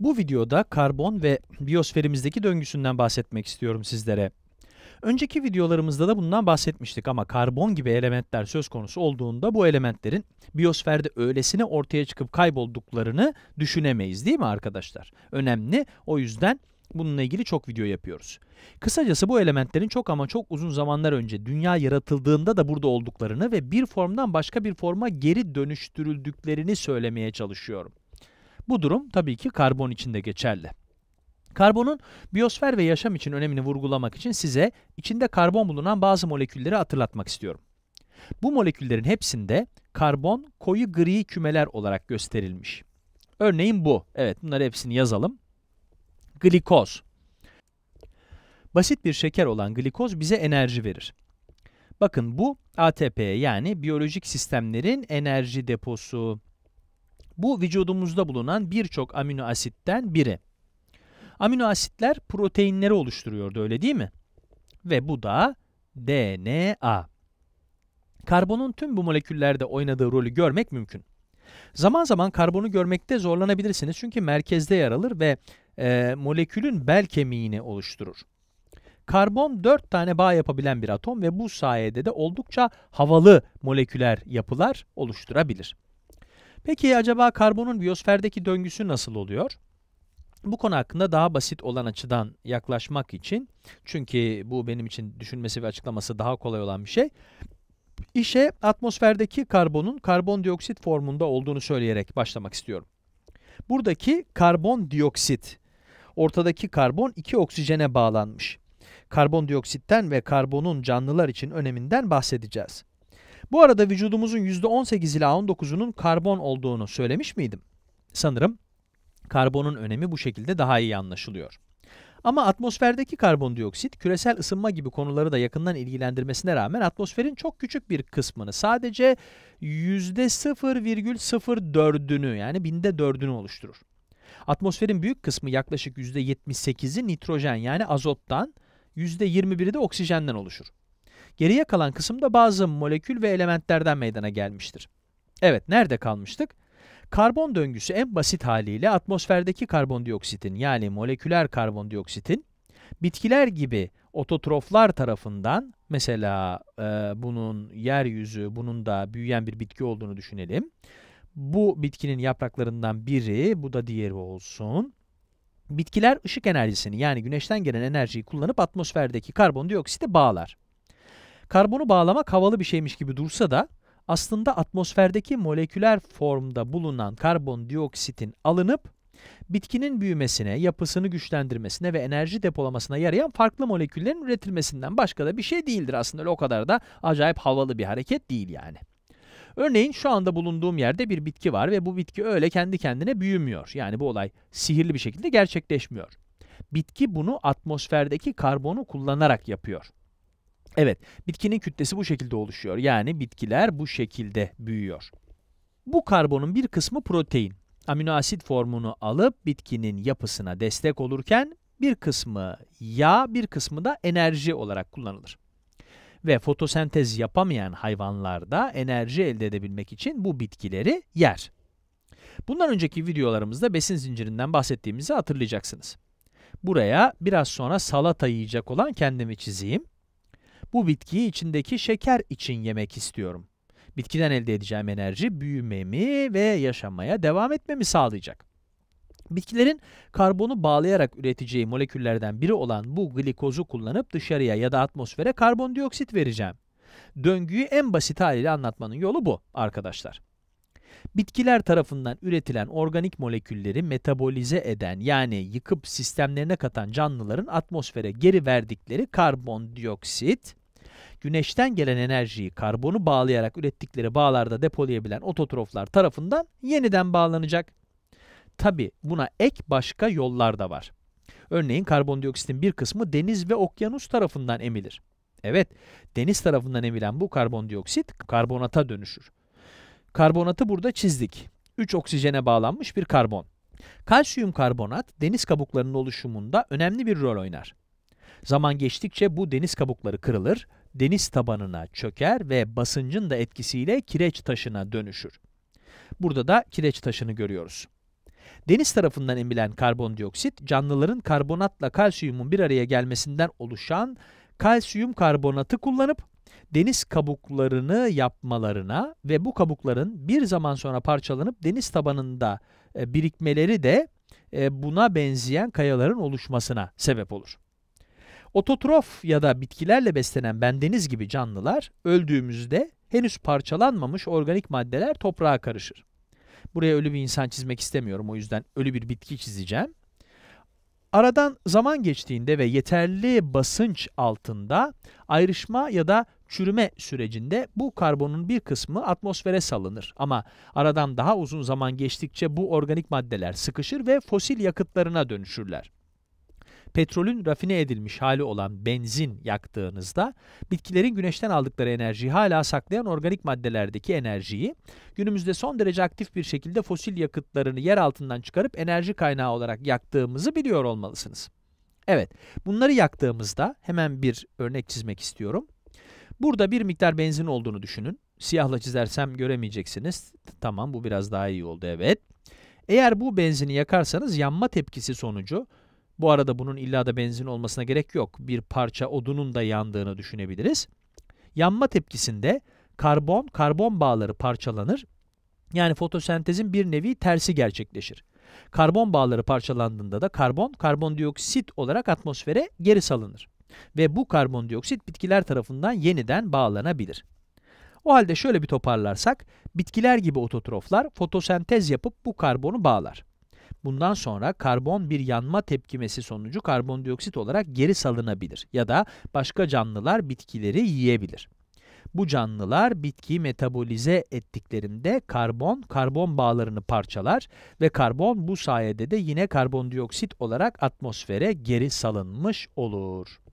Bu videoda karbon ve biyosferimizdeki döngüsünden bahsetmek istiyorum sizlere. Önceki videolarımızda da bundan bahsetmiştik ama karbon gibi elementler söz konusu olduğunda bu elementlerin biyosferde öylesine ortaya çıkıp kaybolduklarını düşünemeyiz değil mi arkadaşlar? Önemli o yüzden bununla ilgili çok video yapıyoruz. Kısacası bu elementlerin çok ama çok uzun zamanlar önce dünya yaratıldığında da burada olduklarını ve bir formdan başka bir forma geri dönüştürüldüklerini söylemeye çalışıyorum. Bu durum tabii ki karbon için de geçerli. Karbonun biyosfer ve yaşam için önemini vurgulamak için size içinde karbon bulunan bazı molekülleri hatırlatmak istiyorum. Bu moleküllerin hepsinde karbon koyu gri kümeler olarak gösterilmiş. Örneğin bu. Evet bunları hepsini yazalım. Glikoz. Basit bir şeker olan glikoz bize enerji verir. Bakın bu ATP yani biyolojik sistemlerin enerji deposu. Bu vücudumuzda bulunan birçok amino asitten biri. Amino asitler proteinleri oluşturuyordu öyle değil mi? Ve bu da DNA. Karbonun tüm bu moleküllerde oynadığı rolü görmek mümkün. Zaman zaman karbonu görmekte zorlanabilirsiniz çünkü merkezde yer alır ve e, molekülün bel kemiğini oluşturur. Karbon 4 tane bağ yapabilen bir atom ve bu sayede de oldukça havalı moleküler yapılar oluşturabilir. Peki acaba karbonun biyosferdeki döngüsü nasıl oluyor? Bu konu hakkında daha basit olan açıdan yaklaşmak için çünkü bu benim için düşünmesi ve açıklaması daha kolay olan bir şey. işe atmosferdeki karbonun karbondioksit formunda olduğunu söyleyerek başlamak istiyorum. Buradaki karbondioksit ortadaki karbon iki oksijene bağlanmış. Karbondioksitten ve karbonun canlılar için öneminden bahsedeceğiz. Bu arada vücudumuzun %18 ile 19'unun karbon olduğunu söylemiş miydim? Sanırım karbonun önemi bu şekilde daha iyi anlaşılıyor. Ama atmosferdeki karbondioksit, küresel ısınma gibi konuları da yakından ilgilendirmesine rağmen atmosferin çok küçük bir kısmını sadece %0,04'ünü yani binde dördünü oluşturur. Atmosferin büyük kısmı yaklaşık %78'i nitrojen yani azottan, %21'i de oksijenden oluşur. Geriye kalan kısımda bazı molekül ve elementlerden meydana gelmiştir. Evet, nerede kalmıştık? Karbon döngüsü en basit haliyle atmosferdeki karbondioksitin yani moleküler karbondioksitin bitkiler gibi ototroflar tarafından mesela e, bunun yeryüzü, bunun da büyüyen bir bitki olduğunu düşünelim. Bu bitkinin yapraklarından biri, bu da diğeri olsun. Bitkiler ışık enerjisini yani güneşten gelen enerjiyi kullanıp atmosferdeki karbondioksite bağlar. Karbonu bağlamak havalı bir şeymiş gibi dursa da aslında atmosferdeki moleküler formda bulunan karbondioksitin alınıp bitkinin büyümesine, yapısını güçlendirmesine ve enerji depolamasına yarayan farklı moleküllerin üretilmesinden başka da bir şey değildir aslında. Öyle o kadar da acayip havalı bir hareket değil yani. Örneğin şu anda bulunduğum yerde bir bitki var ve bu bitki öyle kendi kendine büyümüyor. Yani bu olay sihirli bir şekilde gerçekleşmiyor. Bitki bunu atmosferdeki karbonu kullanarak yapıyor. Evet, bitkinin kütlesi bu şekilde oluşuyor. Yani bitkiler bu şekilde büyüyor. Bu karbonun bir kısmı protein. Amino asit formunu alıp bitkinin yapısına destek olurken bir kısmı yağ, bir kısmı da enerji olarak kullanılır. Ve fotosentez yapamayan hayvanlarda enerji elde edebilmek için bu bitkileri yer. Bundan önceki videolarımızda besin zincirinden bahsettiğimizi hatırlayacaksınız. Buraya biraz sonra salata yiyecek olan kendimi çizeyim. Bu bitkiyi içindeki şeker için yemek istiyorum. Bitkiden elde edeceğim enerji büyümemi ve yaşamaya devam etmemi sağlayacak. Bitkilerin karbonu bağlayarak üreteceği moleküllerden biri olan bu glikozu kullanıp dışarıya ya da atmosfere karbondioksit vereceğim. Döngüyü en basit haliyle anlatmanın yolu bu arkadaşlar. Bitkiler tarafından üretilen organik molekülleri metabolize eden yani yıkıp sistemlerine katan canlıların atmosfere geri verdikleri karbondioksit güneşten gelen enerjiyi karbonu bağlayarak ürettikleri bağlarda depolayabilen ototroflar tarafından yeniden bağlanacak. Tabi buna ek başka yollar da var. Örneğin karbondioksitin bir kısmı deniz ve okyanus tarafından emilir. Evet, deniz tarafından emilen bu karbondioksit karbonata dönüşür. Karbonatı burada çizdik. 3 oksijene bağlanmış bir karbon. Kalsiyum karbonat deniz kabuklarının oluşumunda önemli bir rol oynar. Zaman geçtikçe bu deniz kabukları kırılır deniz tabanına çöker ve basıncın da etkisiyle kireç taşına dönüşür. Burada da kireç taşını görüyoruz. Deniz tarafından emilen karbondioksit, canlıların karbonatla kalsiyumun bir araya gelmesinden oluşan kalsiyum karbonatı kullanıp deniz kabuklarını yapmalarına ve bu kabukların bir zaman sonra parçalanıp deniz tabanında e, birikmeleri de e, buna benzeyen kayaların oluşmasına sebep olur. Ototrof ya da bitkilerle beslenen bendeniz gibi canlılar öldüğümüzde henüz parçalanmamış organik maddeler toprağa karışır. Buraya ölü bir insan çizmek istemiyorum o yüzden ölü bir bitki çizeceğim. Aradan zaman geçtiğinde ve yeterli basınç altında ayrışma ya da çürüme sürecinde bu karbonun bir kısmı atmosfere salınır. Ama aradan daha uzun zaman geçtikçe bu organik maddeler sıkışır ve fosil yakıtlarına dönüşürler petrolün rafine edilmiş hali olan benzin yaktığınızda bitkilerin güneşten aldıkları enerjiyi hala saklayan organik maddelerdeki enerjiyi günümüzde son derece aktif bir şekilde fosil yakıtlarını yer altından çıkarıp enerji kaynağı olarak yaktığımızı biliyor olmalısınız. Evet, bunları yaktığımızda hemen bir örnek çizmek istiyorum. Burada bir miktar benzin olduğunu düşünün. Siyahla çizersem göremeyeceksiniz. Tamam bu biraz daha iyi oldu evet. Eğer bu benzini yakarsanız yanma tepkisi sonucu bu arada bunun illa da benzin olmasına gerek yok. Bir parça odunun da yandığını düşünebiliriz. Yanma tepkisinde karbon, karbon bağları parçalanır. Yani fotosentezin bir nevi tersi gerçekleşir. Karbon bağları parçalandığında da karbon, karbondioksit olarak atmosfere geri salınır. Ve bu karbondioksit bitkiler tarafından yeniden bağlanabilir. O halde şöyle bir toparlarsak, bitkiler gibi ototroflar fotosentez yapıp bu karbonu bağlar bundan sonra karbon bir yanma tepkimesi sonucu karbondioksit olarak geri salınabilir ya da başka canlılar bitkileri yiyebilir. Bu canlılar bitkiyi metabolize ettiklerinde karbon, karbon bağlarını parçalar ve karbon bu sayede de yine karbondioksit olarak atmosfere geri salınmış olur.